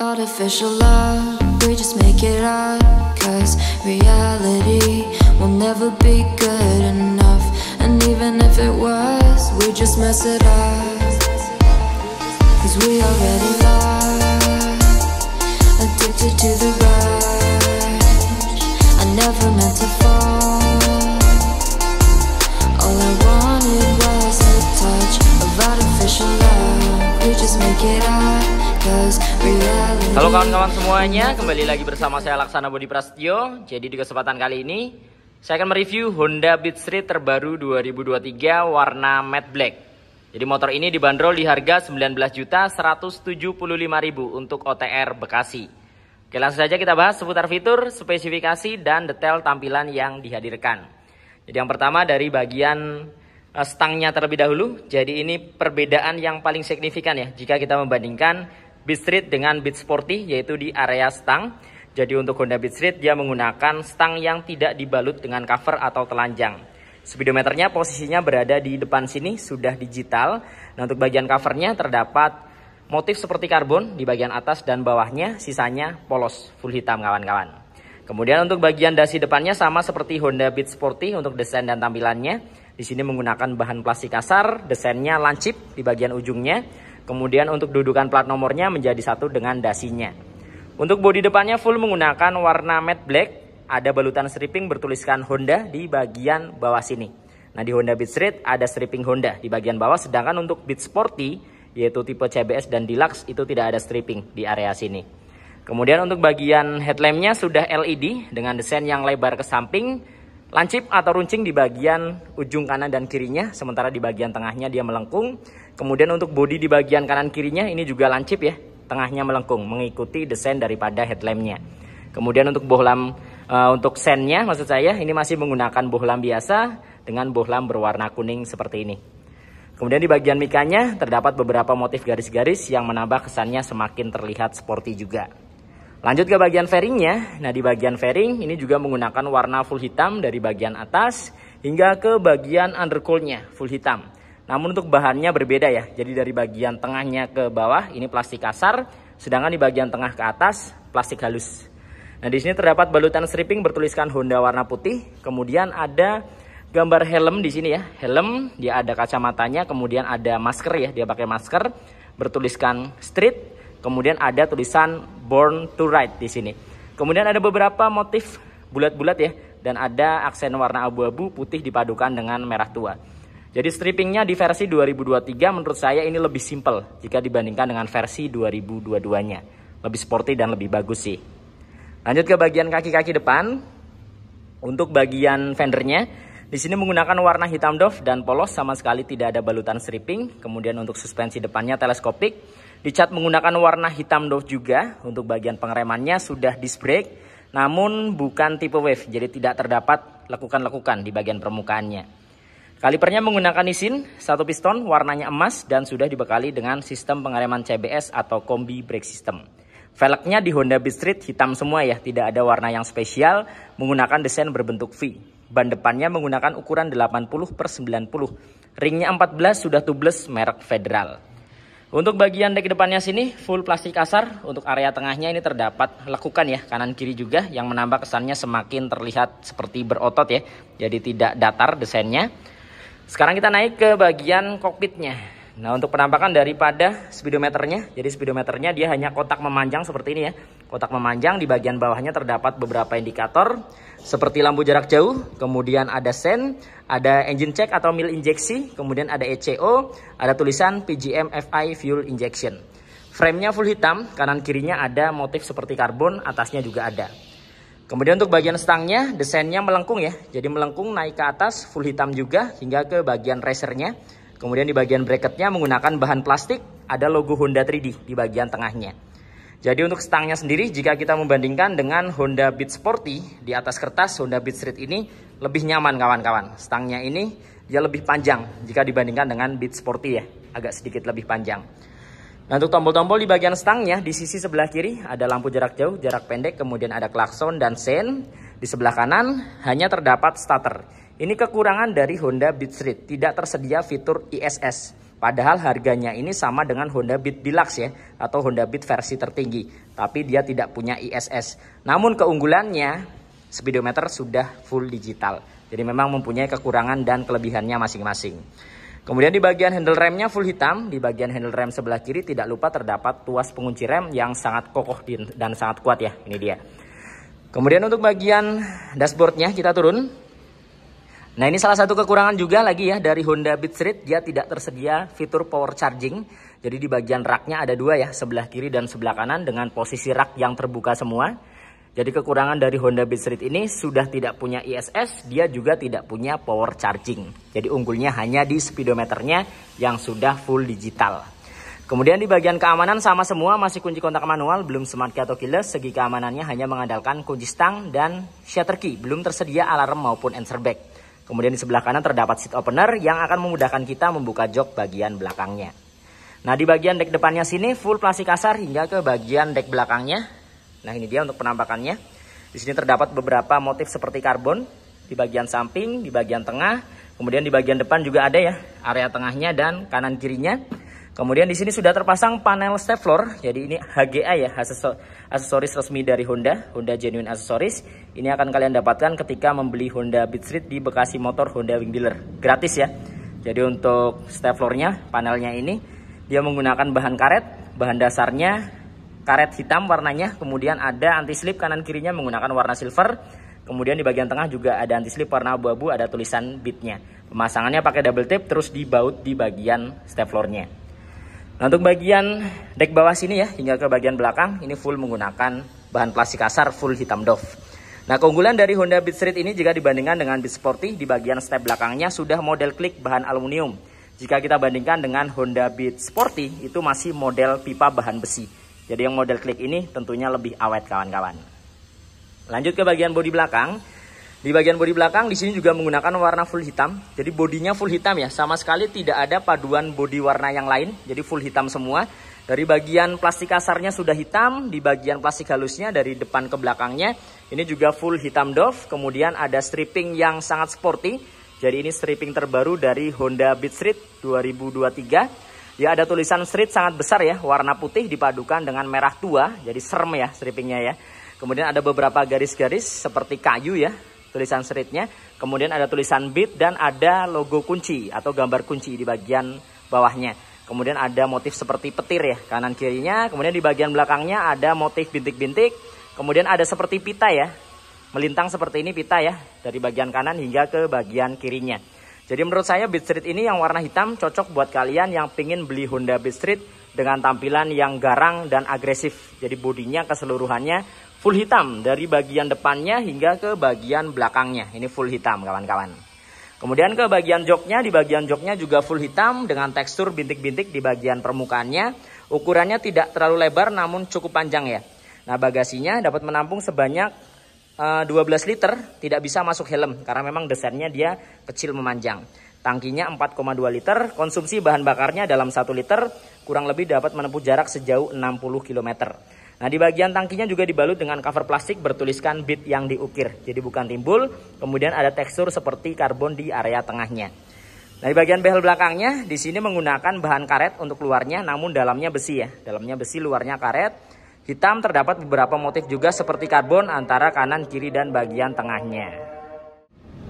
Artificial love, we just make it up Cause reality will never be good enough And even if it was, we just mess it up Cause we already lost Addicted to the rush I never meant to fall Halo kawan-kawan semuanya, kembali lagi bersama saya Laksana Budi Prasetyo. Jadi di kesempatan kali ini, saya akan mereview Honda Beat Street terbaru 2023 warna matte black. Jadi motor ini dibanderol di harga 19.175.000 untuk OTR Bekasi. Oke langsung saja kita bahas seputar fitur, spesifikasi, dan detail tampilan yang dihadirkan. Jadi yang pertama dari bagian eh, stangnya terlebih dahulu. Jadi ini perbedaan yang paling signifikan ya jika kita membandingkan Beat Street dengan Beat Sporty yaitu di area stang. Jadi untuk Honda Beat Street dia menggunakan stang yang tidak dibalut dengan cover atau telanjang. Speedometernya posisinya berada di depan sini, sudah digital. Nah untuk bagian covernya terdapat motif seperti karbon di bagian atas dan bawahnya, sisanya polos, full hitam kawan-kawan. Kemudian untuk bagian dasi depannya sama seperti Honda Beat Sporty untuk desain dan tampilannya. Di sini menggunakan bahan plastik kasar, desainnya lancip di bagian ujungnya. Kemudian untuk dudukan plat nomornya menjadi satu dengan dasinya. Untuk bodi depannya full menggunakan warna matte black. Ada balutan stripping bertuliskan Honda di bagian bawah sini. Nah di Honda Beat Street ada stripping Honda di bagian bawah. Sedangkan untuk Beat Sporty yaitu tipe CBS dan Deluxe itu tidak ada stripping di area sini. Kemudian untuk bagian headlampnya sudah LED dengan desain yang lebar ke samping, lancip atau runcing di bagian ujung kanan dan kirinya, sementara di bagian tengahnya dia melengkung. Kemudian untuk bodi di bagian kanan kirinya ini juga lancip ya, tengahnya melengkung mengikuti desain daripada headlampnya. Kemudian untuk bohlam e, eh, untuk sennya maksud saya ini masih menggunakan bohlam biasa dengan bohlam berwarna kuning seperti ini. Kemudian di bagian mikanya terdapat beberapa motif garis-garis yang menambah kesannya semakin terlihat sporty juga. Lanjut ke bagian fairingnya. Nah di bagian fairing ini juga menggunakan warna full hitam dari bagian atas hingga ke bagian undercoolnya full hitam. Namun untuk bahannya berbeda ya. Jadi dari bagian tengahnya ke bawah ini plastik kasar, sedangkan di bagian tengah ke atas plastik halus. Nah, di sini terdapat balutan stripping bertuliskan Honda warna putih. Kemudian ada gambar helm di sini ya. Helm, dia ada kacamatanya, kemudian ada masker ya, dia pakai masker bertuliskan street, kemudian ada tulisan born to ride di sini. Kemudian ada beberapa motif bulat-bulat ya dan ada aksen warna abu-abu putih dipadukan dengan merah tua. Jadi strippingnya di versi 2023 menurut saya ini lebih simple jika dibandingkan dengan versi 2022-nya. Lebih sporty dan lebih bagus sih. Lanjut ke bagian kaki-kaki depan. Untuk bagian fendernya, di sini menggunakan warna hitam doff dan polos sama sekali tidak ada balutan stripping. Kemudian untuk suspensi depannya teleskopik. Dicat menggunakan warna hitam doff juga. Untuk bagian pengeremannya sudah disc brake, namun bukan tipe wave. Jadi tidak terdapat lekukan-lekukan di bagian permukaannya. Kalipernya menggunakan isin, satu piston, warnanya emas, dan sudah dibekali dengan sistem pengereman CBS atau Kombi Brake System. Velgnya di Honda Beat Street hitam semua ya, tidak ada warna yang spesial, menggunakan desain berbentuk V. Ban depannya menggunakan ukuran 80 per 90. Ringnya 14 sudah tubeless merek Federal. Untuk bagian dek depannya sini full plastik kasar, untuk area tengahnya ini terdapat lekukan ya, kanan kiri juga yang menambah kesannya semakin terlihat seperti berotot ya. Jadi tidak datar desainnya. Sekarang kita naik ke bagian kokpitnya. Nah, untuk penampakan daripada speedometernya, jadi speedometernya dia hanya kotak memanjang seperti ini ya. Kotak memanjang di bagian bawahnya terdapat beberapa indikator seperti lampu jarak jauh, kemudian ada sen, ada engine check atau mil injeksi, kemudian ada ECO, ada tulisan PGM FI fuel injection. Framenya full hitam, kanan kirinya ada motif seperti karbon, atasnya juga ada. Kemudian untuk bagian stangnya, desainnya melengkung ya. Jadi melengkung naik ke atas, full hitam juga, hingga ke bagian racernya. Kemudian di bagian bracketnya menggunakan bahan plastik, ada logo Honda 3D di bagian tengahnya. Jadi untuk stangnya sendiri, jika kita membandingkan dengan Honda Beat Sporty, di atas kertas Honda Beat Street ini lebih nyaman kawan-kawan. Stangnya ini dia lebih panjang jika dibandingkan dengan Beat Sporty ya, agak sedikit lebih panjang. Nah, untuk tombol-tombol di bagian stangnya di sisi sebelah kiri ada lampu jarak jauh, jarak pendek, kemudian ada klakson dan sen. Di sebelah kanan hanya terdapat starter. Ini kekurangan dari Honda Beat Street, tidak tersedia fitur ISS. Padahal harganya ini sama dengan Honda Beat Deluxe ya, atau Honda Beat versi tertinggi. Tapi dia tidak punya ISS. Namun keunggulannya, speedometer sudah full digital. Jadi memang mempunyai kekurangan dan kelebihannya masing-masing. Kemudian di bagian handle remnya full hitam, di bagian handle rem sebelah kiri tidak lupa terdapat tuas pengunci rem yang sangat kokoh dan sangat kuat ya, ini dia. Kemudian untuk bagian dashboardnya kita turun. Nah ini salah satu kekurangan juga lagi ya dari Honda Beat Street, dia tidak tersedia fitur power charging. Jadi di bagian raknya ada dua ya, sebelah kiri dan sebelah kanan dengan posisi rak yang terbuka semua. Jadi kekurangan dari Honda Beat Street ini sudah tidak punya ISS, dia juga tidak punya power charging. Jadi unggulnya hanya di speedometernya yang sudah full digital. Kemudian di bagian keamanan sama semua masih kunci kontak manual, belum smart key atau keyless. Segi keamanannya hanya mengandalkan kunci stang dan shutter key, belum tersedia alarm maupun answer back. Kemudian di sebelah kanan terdapat seat opener yang akan memudahkan kita membuka jok bagian belakangnya. Nah di bagian deck depannya sini full plastik kasar hingga ke bagian deck belakangnya Nah ini dia untuk penampakannya. Di sini terdapat beberapa motif seperti karbon di bagian samping, di bagian tengah, kemudian di bagian depan juga ada ya area tengahnya dan kanan kirinya. Kemudian di sini sudah terpasang panel step floor, jadi ini HGA ya, aksesoris resmi dari Honda, Honda Genuine Accessories. Ini akan kalian dapatkan ketika membeli Honda Beat Street di Bekasi Motor Honda Wing Dealer, gratis ya. Jadi untuk step floor nya panelnya ini, dia menggunakan bahan karet, bahan dasarnya karet hitam warnanya, kemudian ada anti slip kanan kirinya menggunakan warna silver. Kemudian di bagian tengah juga ada anti slip warna abu-abu, ada tulisan bitnya. Pemasangannya pakai double tape terus dibaut di bagian step nya Nah, untuk bagian deck bawah sini ya hingga ke bagian belakang ini full menggunakan bahan plastik kasar full hitam doff. Nah, keunggulan dari Honda Beat Street ini jika dibandingkan dengan Beat Sporty di bagian step belakangnya sudah model klik bahan aluminium. Jika kita bandingkan dengan Honda Beat Sporty itu masih model pipa bahan besi. Jadi yang model klik ini tentunya lebih awet kawan-kawan. Lanjut ke bagian bodi belakang. Di bagian bodi belakang di sini juga menggunakan warna full hitam. Jadi bodinya full hitam ya, sama sekali tidak ada paduan bodi warna yang lain. Jadi full hitam semua. Dari bagian plastik kasarnya sudah hitam, di bagian plastik halusnya dari depan ke belakangnya ini juga full hitam doff. Kemudian ada stripping yang sangat sporty. Jadi ini stripping terbaru dari Honda Beat Street 2023. Ya ada tulisan street sangat besar ya, warna putih dipadukan dengan merah tua, jadi serem ya strippingnya ya. Kemudian ada beberapa garis-garis seperti kayu ya, tulisan streetnya. Kemudian ada tulisan bit dan ada logo kunci atau gambar kunci di bagian bawahnya. Kemudian ada motif seperti petir ya, kanan kirinya. Kemudian di bagian belakangnya ada motif bintik-bintik. Kemudian ada seperti pita ya, melintang seperti ini pita ya, dari bagian kanan hingga ke bagian kirinya. Jadi menurut saya Beat Street ini yang warna hitam cocok buat kalian yang pingin beli Honda Beat Street dengan tampilan yang garang dan agresif. Jadi bodinya keseluruhannya full hitam dari bagian depannya hingga ke bagian belakangnya. Ini full hitam kawan-kawan. Kemudian ke bagian joknya, di bagian joknya juga full hitam dengan tekstur bintik-bintik di bagian permukaannya. Ukurannya tidak terlalu lebar namun cukup panjang ya. Nah bagasinya dapat menampung sebanyak 12 eh, liter tidak bisa masuk helm karena memang desainnya dia kecil memanjang. Tangkinya 4,2 liter, konsumsi bahan bakarnya dalam 1 liter kurang lebih dapat menempuh jarak sejauh 60 km. Nah di bagian tangkinya juga dibalut dengan cover plastik bertuliskan bit yang diukir, jadi bukan timbul, kemudian ada tekstur seperti karbon di area tengahnya. Nah di bagian behel belakangnya, di sini menggunakan bahan karet untuk luarnya, namun dalamnya besi ya, dalamnya besi, luarnya karet, Hitam terdapat beberapa motif juga seperti karbon antara kanan, kiri, dan bagian tengahnya.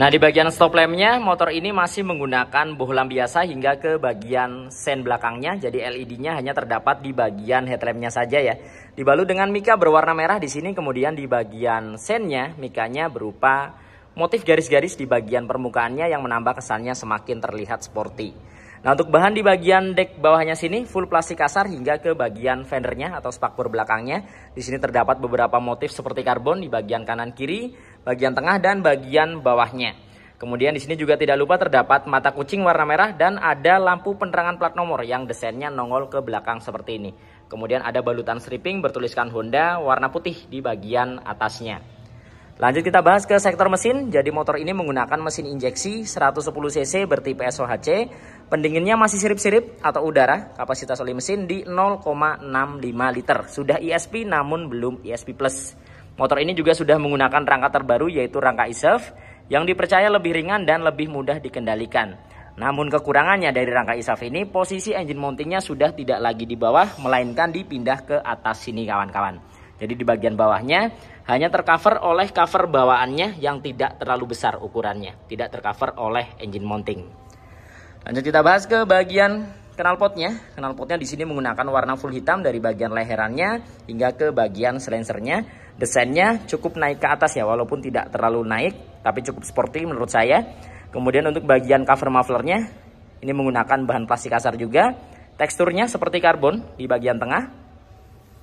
Nah di bagian stop lampnya motor ini masih menggunakan bohlam biasa hingga ke bagian sen belakangnya Jadi LED-nya hanya terdapat di bagian headlampnya saja ya Dibalut dengan mika berwarna merah di sini kemudian di bagian sennya mikanya berupa motif garis-garis di bagian permukaannya yang menambah kesannya semakin terlihat sporty Nah untuk bahan di bagian deck bawahnya sini full plastik kasar hingga ke bagian fendernya atau spakbor belakangnya. Di sini terdapat beberapa motif seperti karbon di bagian kanan kiri, bagian tengah dan bagian bawahnya. Kemudian di sini juga tidak lupa terdapat mata kucing warna merah dan ada lampu penerangan plat nomor yang desainnya nongol ke belakang seperti ini. Kemudian ada balutan stripping bertuliskan Honda warna putih di bagian atasnya. Lanjut kita bahas ke sektor mesin. Jadi motor ini menggunakan mesin injeksi 110 cc bertipe SOHC. Pendinginnya masih sirip-sirip atau udara. Kapasitas oli mesin di 0,65 liter. Sudah ESP namun belum ESP+. Motor ini juga sudah menggunakan rangka terbaru yaitu rangka ISEF yang dipercaya lebih ringan dan lebih mudah dikendalikan. Namun kekurangannya dari rangka ISAF ini posisi engine mountingnya sudah tidak lagi di bawah melainkan dipindah ke atas sini kawan-kawan. Jadi di bagian bawahnya hanya tercover oleh cover bawaannya yang tidak terlalu besar ukurannya, tidak tercover oleh engine mounting. Lanjut kita bahas ke bagian knalpotnya. Knalpotnya di sini menggunakan warna full hitam dari bagian leherannya hingga ke bagian silencernya. Desainnya cukup naik ke atas ya walaupun tidak terlalu naik tapi cukup sporty menurut saya. Kemudian untuk bagian cover mufflernya ini menggunakan bahan plastik kasar juga. Teksturnya seperti karbon di bagian tengah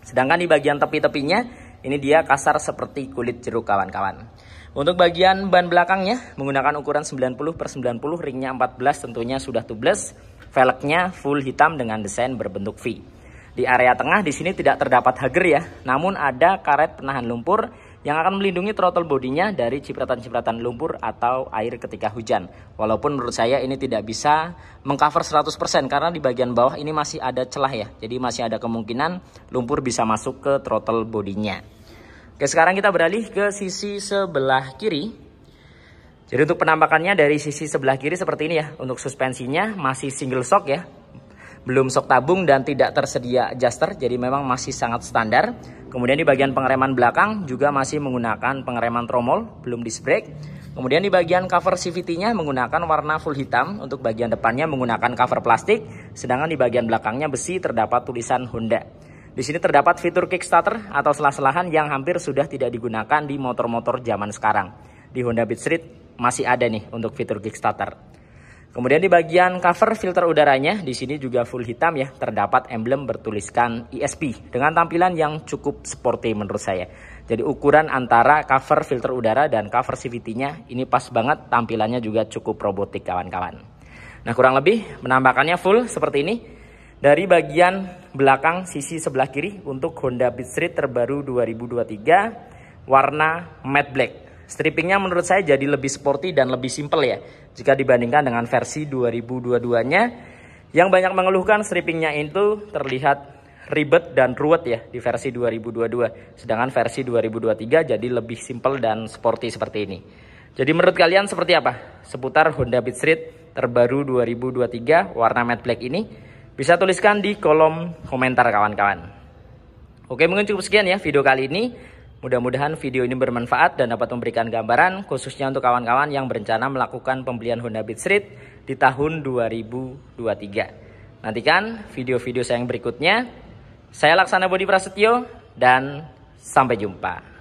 Sedangkan di bagian tepi-tepinya, ini dia kasar seperti kulit jeruk kawan-kawan. Untuk bagian ban belakangnya, menggunakan ukuran 90 per 90, ringnya 14 tentunya sudah tubeless, velgnya full hitam dengan desain berbentuk V. Di area tengah di sini tidak terdapat hager ya, namun ada karet penahan lumpur yang akan melindungi throttle bodinya dari cipratan-cipratan lumpur atau air ketika hujan. Walaupun menurut saya ini tidak bisa mengcover 100% karena di bagian bawah ini masih ada celah ya. Jadi masih ada kemungkinan lumpur bisa masuk ke throttle bodinya. Oke, sekarang kita beralih ke sisi sebelah kiri. Jadi untuk penampakannya dari sisi sebelah kiri seperti ini ya. Untuk suspensinya masih single shock ya belum sok tabung dan tidak tersedia adjuster jadi memang masih sangat standar kemudian di bagian pengereman belakang juga masih menggunakan pengereman tromol belum disc brake kemudian di bagian cover CVT nya menggunakan warna full hitam untuk bagian depannya menggunakan cover plastik sedangkan di bagian belakangnya besi terdapat tulisan Honda di sini terdapat fitur kickstarter atau selah-selahan yang hampir sudah tidak digunakan di motor-motor zaman sekarang di Honda Beat Street masih ada nih untuk fitur Kickstarter. Kemudian di bagian cover filter udaranya, di sini juga full hitam ya, terdapat emblem bertuliskan ESP dengan tampilan yang cukup sporty menurut saya. Jadi ukuran antara cover filter udara dan cover CVT-nya ini pas banget, tampilannya juga cukup robotik kawan-kawan. Nah kurang lebih menambahkannya full seperti ini. Dari bagian belakang sisi sebelah kiri untuk Honda Beat Street terbaru 2023 warna matte black Strippingnya menurut saya jadi lebih sporty dan lebih simple ya jika dibandingkan dengan versi 2022-nya yang banyak mengeluhkan strippingnya itu terlihat ribet dan ruwet ya di versi 2022 sedangkan versi 2023 jadi lebih simple dan sporty seperti ini jadi menurut kalian seperti apa seputar Honda Beat Street terbaru 2023 warna matte black ini bisa tuliskan di kolom komentar kawan-kawan Oke mungkin cukup sekian ya video kali ini Mudah-mudahan video ini bermanfaat dan dapat memberikan gambaran khususnya untuk kawan-kawan yang berencana melakukan pembelian Honda Beat Street di tahun 2023. Nantikan video-video saya yang berikutnya. Saya Laksana Budi Prasetyo dan sampai jumpa.